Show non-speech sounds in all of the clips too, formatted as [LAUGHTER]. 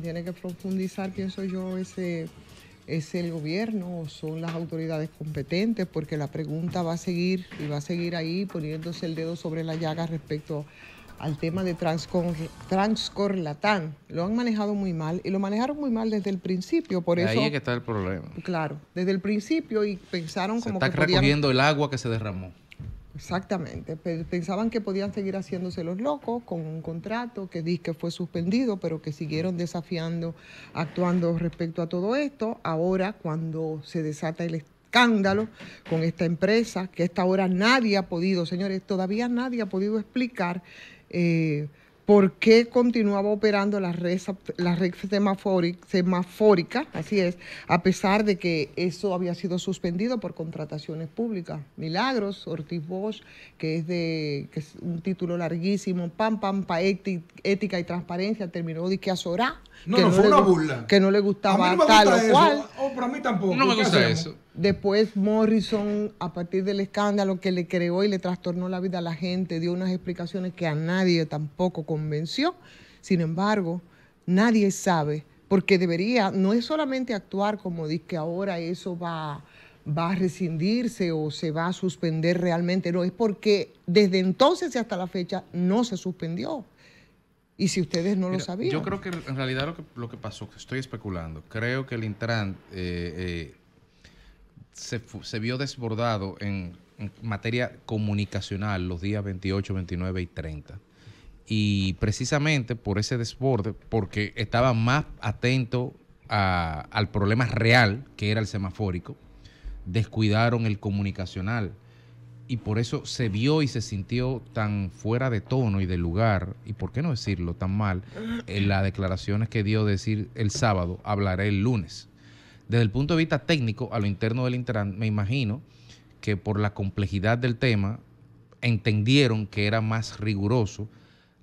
tiene que profundizar, pienso yo, ese es el gobierno o son las autoridades competentes, porque la pregunta va a seguir y va a seguir ahí poniéndose el dedo sobre la llaga respecto al tema de Transcor Transcorlatán. Lo han manejado muy mal y lo manejaron muy mal desde el principio, por Ahí es que está el problema. Claro, desde el principio y pensaron como que... Está recogiendo el agua que se derramó. Exactamente. Pensaban que podían seguir haciéndose los locos con un contrato que dice fue suspendido, pero que siguieron desafiando, actuando respecto a todo esto. Ahora, cuando se desata el escándalo con esta empresa, que hasta ahora nadie ha podido, señores, todavía nadie ha podido explicar. Eh, por qué continuaba operando las red, semafórica, así es, a pesar de que eso había sido suspendido por contrataciones públicas. Milagros, Ortiz Bosch, que es de que es un título larguísimo, pam, pam, pa, ética y transparencia, terminó de que azorá. que no, le, gustaba tal cual. Oh, para mí tampoco. No me gusta eso. Después Morrison, a partir del escándalo que le creó y le trastornó la vida a la gente, dio unas explicaciones que a nadie tampoco convenció. Sin embargo, nadie sabe, porque debería, no es solamente actuar como dice que ahora eso va, va a rescindirse o se va a suspender realmente, no, es porque desde entonces y hasta la fecha no se suspendió. Y si ustedes no lo sabían. Yo creo que en realidad lo que, lo que pasó, estoy especulando, creo que el Intran... Eh, eh, se, vio desbordado en, materia comunicacional los días 28, 29 y 30. Y precisamente por ese desborde, porque estaba más atento al problema real, que era el semafórico, descuidaron el comunicacional y por eso se vio y se sintió tan fuera de tono y de lugar, y por qué no decirlo tan mal, en las declaraciones que dio decir el sábado, hablaré el lunes. Desde el punto de vista técnico, a lo interno del Internet, me imagino que por la complejidad del tema entendieron que era más riguroso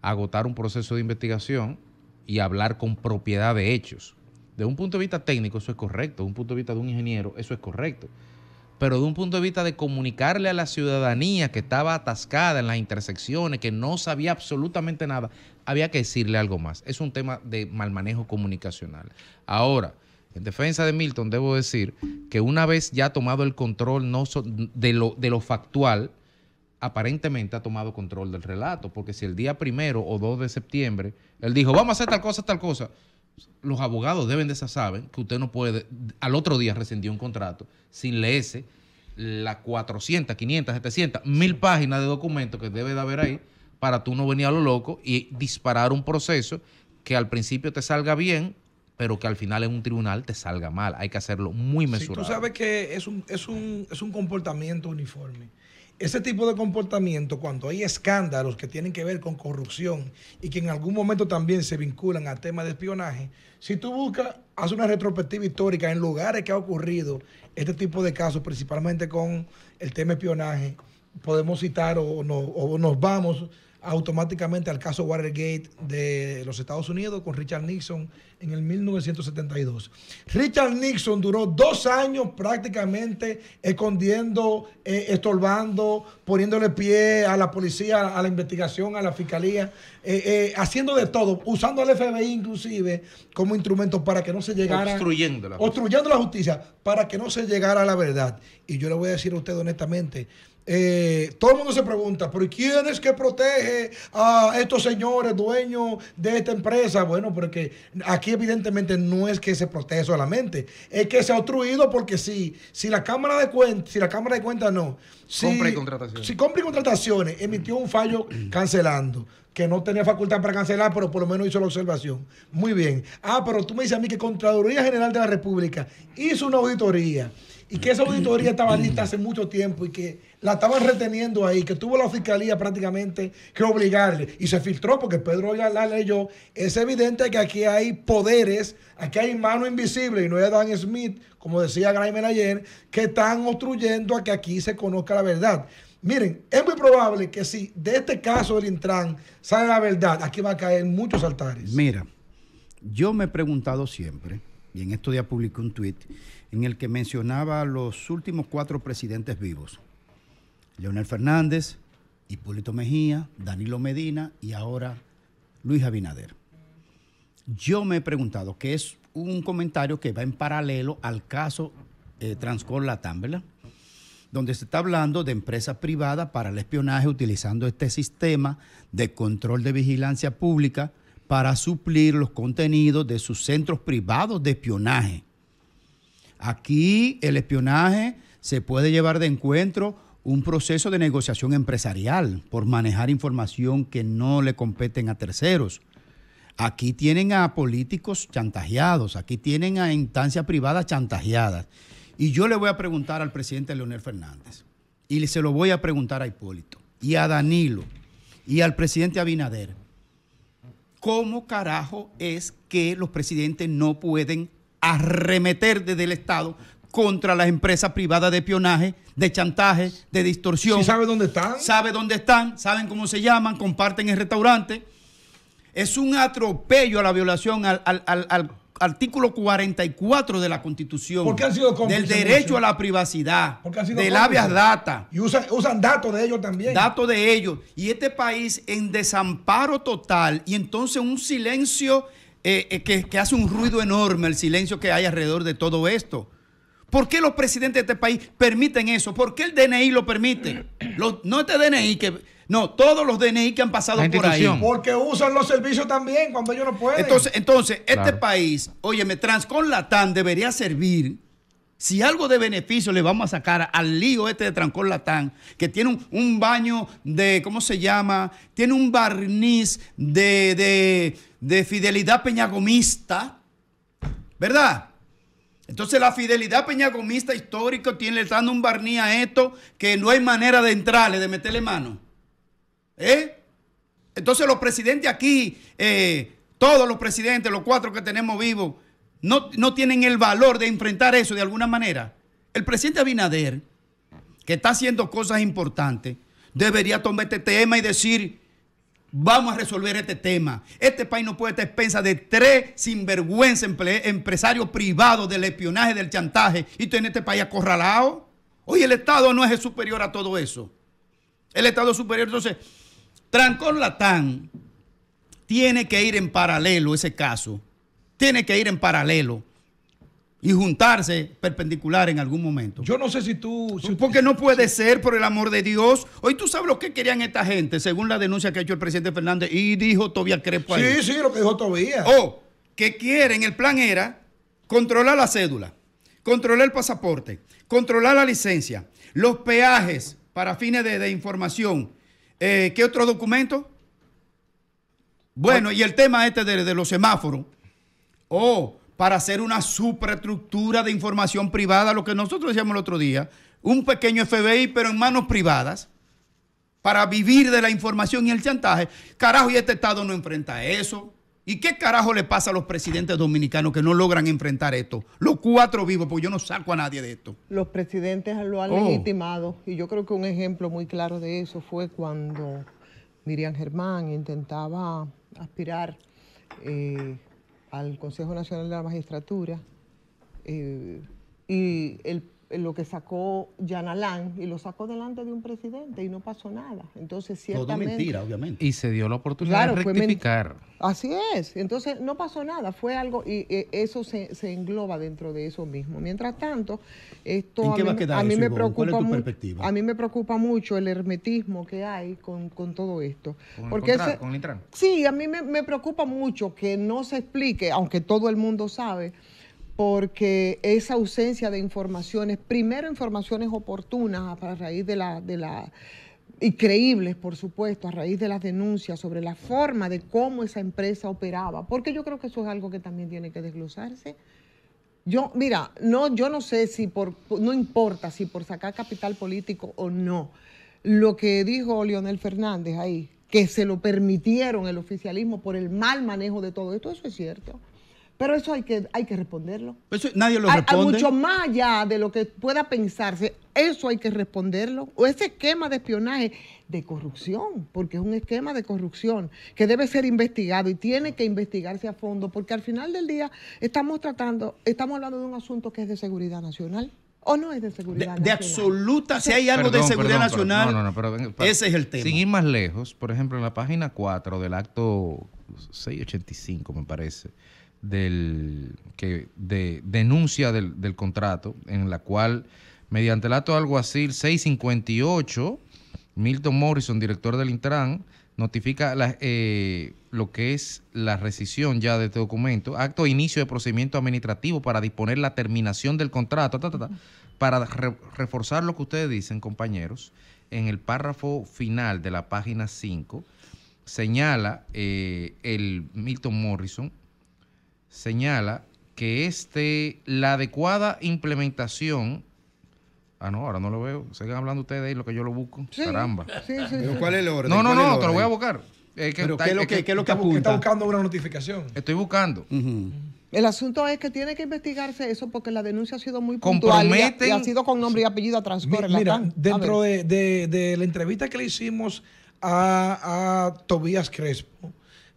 agotar un proceso de investigación y hablar con propiedad de hechos. De un punto de vista técnico eso es correcto, de un punto de vista de un ingeniero eso es correcto, pero de un punto de vista de comunicarle a la ciudadanía que estaba atascada en las intersecciones, que no sabía absolutamente nada, había que decirle algo más. Es un tema de mal manejo comunicacional. Ahora, en defensa de Milton, debo decir que una vez ya ha tomado el control no de, lo, de lo factual, aparentemente ha tomado control del relato, porque si el día primero o 2 de septiembre él dijo, vamos a hacer tal cosa, tal cosa, los abogados deben de saber que usted no puede al otro día rescindió un contrato sin leerse las 400, 500, 700, mil páginas de documentos que debe de haber ahí para tú no venir a lo loco y disparar un proceso que al principio te salga bien pero que al final en un tribunal te salga mal. Hay que hacerlo muy mesurado. tú sabes que es un, es, un, comportamiento uniforme. Ese tipo de comportamiento, cuando hay escándalos que tienen que ver con corrupción y que en algún momento también se vinculan a temas de espionaje, si tú buscas, hace una retrospectiva histórica en lugares que ha ocurrido este tipo de casos, principalmente con el tema espionaje, podemos citar o, no, o nos vamos automáticamente al caso Watergate de los Estados Unidos con Richard Nixon en el 1972. Richard Nixon duró dos años prácticamente escondiendo, eh, estorbando, poniéndole pie a la policía, a la investigación, a la fiscalía, eh, eh, haciendo de todo, usando al FBI inclusive como instrumento para que no se llegara... Obstruyendo la justicia. Obstruyendo la justicia, para que no se llegara a la verdad. Y yo le voy a decir a usted honestamente, eh, todo el mundo se pregunta, ¿pero quién es que protege a estos señores dueños de esta empresa? Bueno, porque aquí evidentemente no es que se protege solamente, es que se ha obstruido porque si, si la Cámara de Cuentas, si la Cámara de Cuentas no, si compra y contrataciones, si compra y contrataciones emitió un fallo cancelando, que no tenía facultad para cancelar, pero por lo menos hizo la observación. Muy bien. Ah, pero tú me dices a mí que Contraloría General de la República hizo una auditoría y que esa auditoría estaba lista hace mucho tiempo y que la estaban reteniendo ahí, que tuvo la fiscalía prácticamente que obligarle y se filtró porque Pedro ya la leyó, es evidente que aquí hay poderes, aquí hay mano invisible y no es Dan Smith, como decía Graimer ayer, que están obstruyendo a que aquí se conozca la verdad. Miren, es muy probable que si de este caso del Intran sale la verdad, aquí va a caer muchos altares. Mira, yo me he preguntado siempre, y en estos días publiqué un tuit, en el que mencionaba los últimos cuatro presidentes vivos. Leonel Fernández, Hipólito Mejía, Danilo Medina y ahora Luis Abinader. Yo me he preguntado, que es un comentario que va en paralelo al caso eh, Transcor Latam, ¿verdad? Donde se está hablando de empresas privadas para el espionaje utilizando este sistema de control de vigilancia pública para suplir los contenidos de sus centros privados de espionaje Aquí el espionaje se puede llevar de encuentro un proceso de negociación empresarial por manejar información que no le competen a terceros. Aquí tienen a políticos chantajeados, aquí tienen a instancias privadas chantajeadas. Y yo le voy a preguntar al presidente Leonel Fernández, y se lo voy a preguntar a Hipólito, y a Danilo, y al presidente Abinader. ¿Cómo carajo es que los presidentes no pueden arremeter desde el Estado contra las empresas privadas de espionaje, de chantaje, de distorsión. sabe dónde están? Sabe dónde están, saben cómo se llaman, comparten el restaurante. Es un atropello a la violación al, artículo 44 de la Constitución. Porque han sido Del derecho a la privacidad. Porque han sido del habeas data. Y usan, usan datos de ellos también. Datos de ellos. Y este país en desamparo total y entonces un silencio eh, eh, que, hace un ruido enorme el silencio que hay alrededor de todo esto. ¿Por qué los presidentes de este país permiten eso? ¿Por qué el DNI lo permite? no este DNI que... No, todos los DNI que han pasado por ahí. Porque usan los servicios también cuando ellos no pueden. Entonces, entonces este país, óyeme, Transcon Latam debería servir si algo de beneficio le vamos a sacar al lío este de Trancón Latán, que tiene un, baño de, ¿cómo se llama? Tiene un barniz de, fidelidad peñagomista, ¿verdad? Entonces la fidelidad peñagomista histórica tiene le dando un barniz a esto que no hay manera de entrarle, de meterle mano. ¿Eh? Entonces los presidentes aquí, eh, todos los presidentes, los cuatro que tenemos vivos, no, tienen el valor de enfrentar eso de alguna manera. El presidente Abinader, que está haciendo cosas importantes, debería tomar este tema y decir, vamos a resolver este tema. Este país no puede estar expensa de tres sinvergüenza empresarios privados del espionaje, del chantaje, y tener este país acorralado. Hoy el Estado no es superior a todo eso. El Estado superior, entonces, Trancón Latán tiene que ir en paralelo ese caso tiene que ir en paralelo y juntarse perpendicular en algún momento. Yo no sé si tú... Porque no puede ser, por el amor de Dios. Hoy tú sabes lo que querían esta gente, según la denuncia que ha hecho el presidente Fernández y dijo Tobía Crespo. Sí, ahí. sí, lo que dijo Tobía. O oh, que quieren, el plan era controlar la cédula, controlar el pasaporte, controlar la licencia, los peajes para fines de, información. Eh, ¿Qué otro documento? Bueno, ah. y el tema este de los semáforos o oh, para hacer una superestructura de información privada, lo que nosotros decíamos el otro día, un pequeño FBI, pero en manos privadas, para vivir de la información y el chantaje. Carajo, y este Estado no enfrenta eso. ¿Y qué carajo le pasa a los presidentes dominicanos que no logran enfrentar esto? Los cuatro vivos, porque yo no saco a nadie de esto. Los presidentes lo han oh. legitimado y yo creo que un ejemplo muy claro de eso fue cuando Miriam Germán intentaba aspirar eh, al Consejo Nacional de la Magistratura eh, y el eh, lo que sacó Yanalán y lo sacó delante de un presidente y no pasó nada. Entonces, ciertamente. mentira, obviamente. Y se dio la oportunidad de rectificar. Así es. Entonces, no pasó nada. Fue algo. Y, eh, eso se, engloba dentro de eso mismo. Mientras tanto, esto. a qué mí, va a me preocupa ¿Cuál es tu perspectiva? A mí me preocupa mucho el hermetismo que hay con, todo esto. Porque el Sí, a mí me, me preocupa mucho que no se explique, aunque todo el mundo sabe porque esa ausencia de informaciones, primero informaciones oportunas a raíz de la, de la y creíbles, por supuesto, a raíz de las denuncias sobre la forma de cómo esa empresa operaba, porque yo creo que eso es algo que también tiene que desglosarse. Yo, mira, no, yo no sé si por, no importa si por sacar capital político o no. Lo que dijo Leonel Fernández ahí, que se lo permitieron el oficialismo por el mal manejo de todo esto, eso es cierto. Pero eso hay que, hay que responderlo. Eso nadie lo responde. Hay, mucho más allá de lo que pueda pensarse, eso hay que responderlo. O ese esquema de espionaje, de corrupción, porque es un esquema de corrupción que debe ser investigado y tiene que investigarse a fondo, porque al final del día estamos tratando, estamos hablando de un asunto que es de seguridad nacional. ¿O no es de seguridad nacional? De absoluta, si hay algo de seguridad nacional, ese es el tema. Sin ir más lejos, por ejemplo, en la página 4 del acto 685, me parece, del que de denuncia del, contrato, en la cual, mediante el acto de alguacil 658, Milton Morrison, director del Intran, notifica eh, lo que es la rescisión ya de este documento, acto de inicio de procedimiento administrativo para disponer la terminación del contrato, para reforzar lo que ustedes dicen, compañeros, en el párrafo final de la página 5, señala eh, el Milton Morrison señala que este, la adecuada implementación Ah, no, ahora no lo veo. Sigan hablando ustedes de ahí, lo que yo lo busco. Caramba. ¿Cuál es el orden? No, no, no, te lo voy a buscar. qué es lo que, Está buscando una notificación. Estoy buscando. El asunto es que tiene que investigarse eso porque la denuncia ha sido muy puntual y ha, sido con nombre y apellido transcorre Mira, dentro de, la entrevista que le hicimos a, a Tobías Crespo,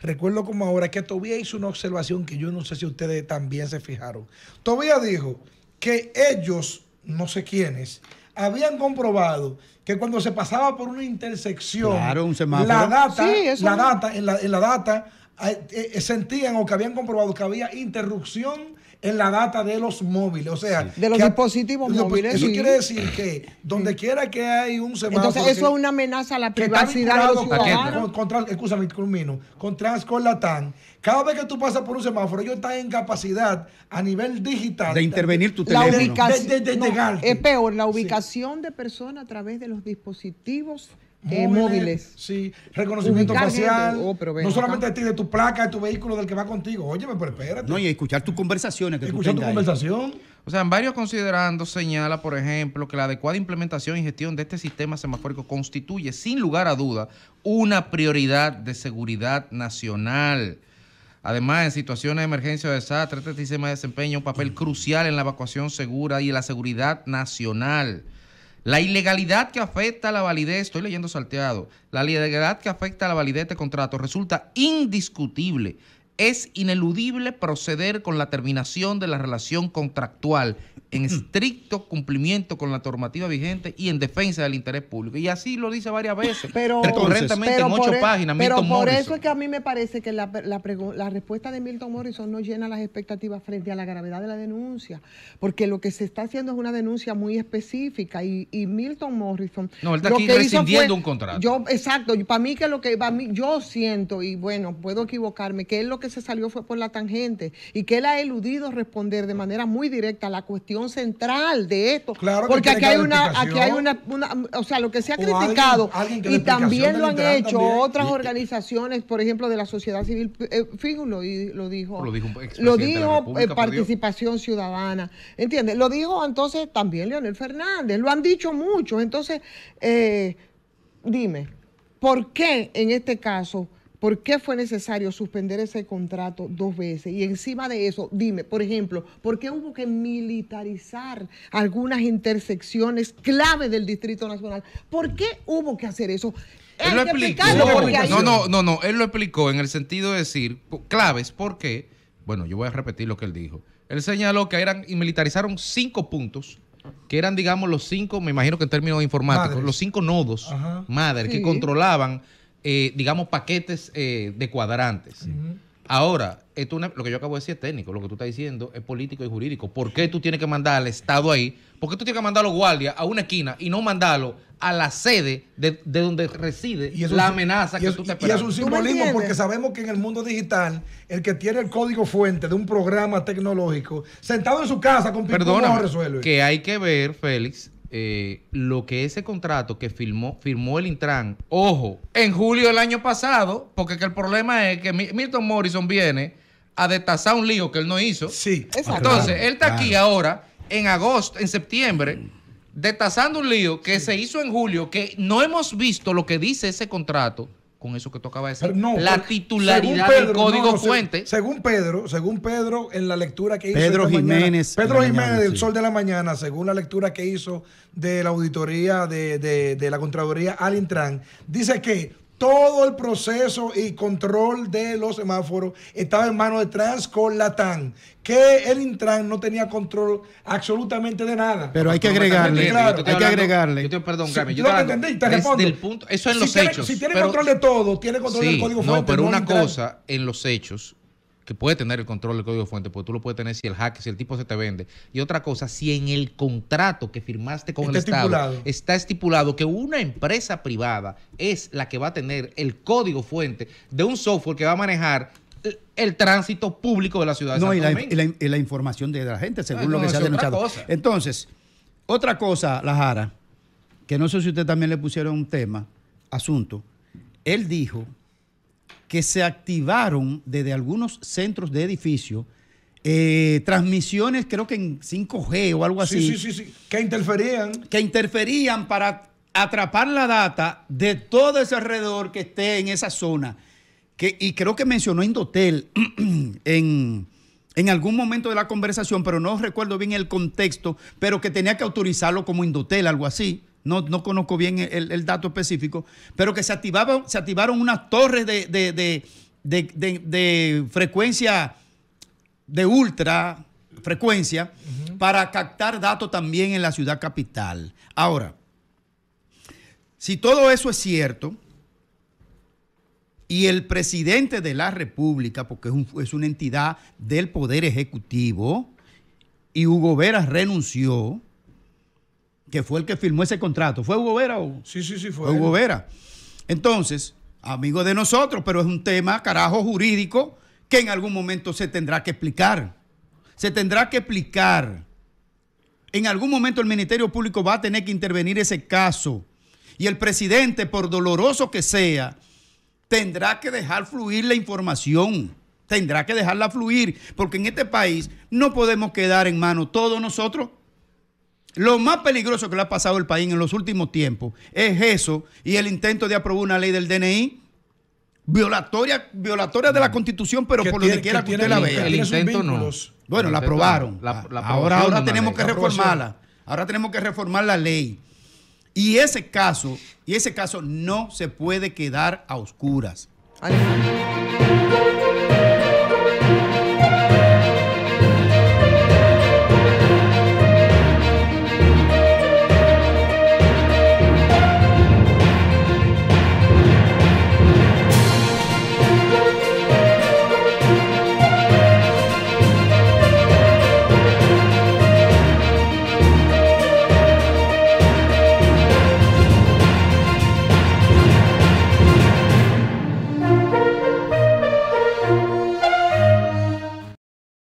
Recuerdo como ahora que Tobía hizo una observación que yo no sé si ustedes también se fijaron. Tobía dijo que ellos, no sé quiénes, habían comprobado que cuando se pasaba por una intersección, la data, la data, en la, data eh, eh, sentían o que habían comprobado que había interrupción en la data de los móviles, o sea, de los dispositivos móviles. Eso quiere decir que donde quiera que hay un semáforo. Entonces, eso es una amenaza a la privacidad de los ciudadanos. Con, con, escúchame, culmino, cada vez que tú pasas por un semáforo, ellos están en capacidad a nivel digital de intervenir tu teléfono. de, es peor, la ubicación de personas a través de los dispositivos móviles, móviles. Sí, reconocimiento facial. Oh, no solamente de ti, de tu placa, de tu vehículo, del que va contigo. Oye, pero espérate. No, y escuchar tus conversaciones. escuchar tu conversación. O sea, en varios considerando señala, por ejemplo, que la adecuada implementación y gestión de este sistema semafórico constituye, sin lugar a duda, una prioridad de seguridad nacional. Además, en situaciones de emergencia o desastre, este sistema desempeña un papel crucial en la evacuación segura y en la seguridad nacional. La ilegalidad que afecta a la validez, estoy leyendo salteado, la ilegalidad que afecta a la validez de este contrato resulta indiscutible es ineludible proceder con la terminación de la relación contractual en estricto cumplimiento con la normativa vigente y en defensa del interés público. Y así lo dice varias veces, pero, e- Pero por eso es que a mí me parece que la, la, respuesta de Milton Morrison no llena las expectativas frente a la gravedad de la denuncia, porque lo que se está haciendo es una denuncia muy específica y, Milton Morrison... No, él está aquí rescindiendo un contrato. Yo, exacto, para mí que lo que... Para yo siento, y bueno, puedo equivocarme, que es lo que se salió fue por la tangente y que él ha eludido responder de manera muy directa la cuestión central de esto. porque aquí hay, una, o sea, lo que se ha criticado y también lo han hecho otras organizaciones, por ejemplo, de la sociedad civil, eh, y lo, dijo, lo dijo, eh, participación ciudadana, ¿entiendes? Lo dijo entonces también Leonel Fernández, lo han dicho muchos, entonces, eh, dime, ¿por qué en este caso? ¿Por qué fue necesario suspender ese contrato dos veces? Y encima de eso, dime, por ejemplo, ¿por qué hubo que militarizar algunas intersecciones clave del Distrito Nacional? ¿Por qué hubo que hacer eso? Él lo explicó. No, no, no, no, él lo explicó en el sentido de decir claves, porque, bueno, yo voy a repetir lo que él dijo. Él señaló que eran y militarizaron cinco puntos que eran, digamos, los cinco, me imagino que en términos informáticos, los cinco nodos, madre, que controlaban eh, digamos, paquetes eh, de cuadrantes. Ahora, lo que yo acabo de decir es técnico, lo que tú estás diciendo es político y jurídico. ¿Por qué tú tienes que mandar al Estado ahí? ¿Por qué tú tienes que mandar a los guardias a una esquina y no mandarlo a la sede de, donde reside la amenaza que tú te esperas? Y es un simbolismo porque sabemos que en el mundo digital, el que tiene el código fuente de un programa tecnológico, sentado en su casa con perdona no resuelve. Que hay que ver, Félix, eh, lo que ese contrato que firmó, firmó el Intran, ojo, en julio del año pasado, porque el problema es que Milton Morrison viene a destazar un lío que él no hizo. Sí, exacto. Entonces, él está aquí ahora, en agosto, en septiembre, destazando un lío que se hizo en julio, que no hemos visto lo que dice ese contrato con eso que tocaba decir, la titularidad del código fuente. Según Pedro, según Pedro, en la lectura que hizo. Pedro Jiménez. Pedro Jiménez del Sol de la Mañana, según la lectura que hizo de la auditoría de, la Contraloría al dice que todo el proceso y control de los semáforos estaba en manos de Transcolatán, que el Intran no tenía control absolutamente de nada. Pero hay que agregarle, hay que agregarle. Yo te, perdón, Gami yo lo entendí, te respondo. El punto, eso en los hechos. Si tiene control de todo, tiene control del código fuente. No, pero una cosa en los hechos que puede tener el control del código fuente, porque tú lo puedes tener si el hack, si el tipo se te vende. Y otra cosa, si en el contrato que firmaste con el Estado está estipulado que una empresa privada es la que va a tener el código fuente de un software que va a manejar el, tránsito público de la ciudad. De no, y, la, y, la, información de la gente, según lo que se ha denunciado. Entonces, otra cosa, Lajara, que no sé si usted también le pusieron un tema, asunto. Él dijo que se activaron desde algunos centros de edificio eh, transmisiones, creo que en 5G o algo así. Sí, sí, sí, sí, que interferían. Que interferían para atrapar la data de todo ese alrededor que esté en esa zona. Que, y creo que mencionó Indotel [CLEARS THROAT] en, en algún momento de la conversación, pero no recuerdo bien el contexto, pero que tenía que autorizarlo como Indotel, algo así no, conozco bien el, dato específico, pero que se, se activaron unas torres de, frecuencia, de ultra frecuencia, para captar datos también en la ciudad capital. Ahora, si todo eso es cierto, y el presidente de la República, porque es, es una entidad del Poder Ejecutivo, y Hugo Veras renunció, que fue el que firmó ese contrato. ¿Fue Hugo Vera o? Sí, sí, sí, fue. fue Hugo Vera. Entonces, amigo de nosotros, pero es un tema, carajo, jurídico que en algún momento se tendrá que explicar. Se tendrá que explicar. En algún momento el Ministerio Público va a tener que intervenir ese caso. Y el presidente, por doloroso que sea, tendrá que dejar fluir la información. Tendrá que dejarla fluir. Porque en este país no podemos quedar en manos todos nosotros lo más peligroso que le ha pasado al país en los últimos tiempos es eso y el intento de aprobar una ley del DNI violatoria, violatoria de la Constitución, pero por lo que quiera que, usted la vea. El intento no. Bueno, la aprobaron. ahora tenemos que reformarla. Ahora tenemos que reformar la ley. Y ese caso, y ese caso no se puede quedar a oscuras.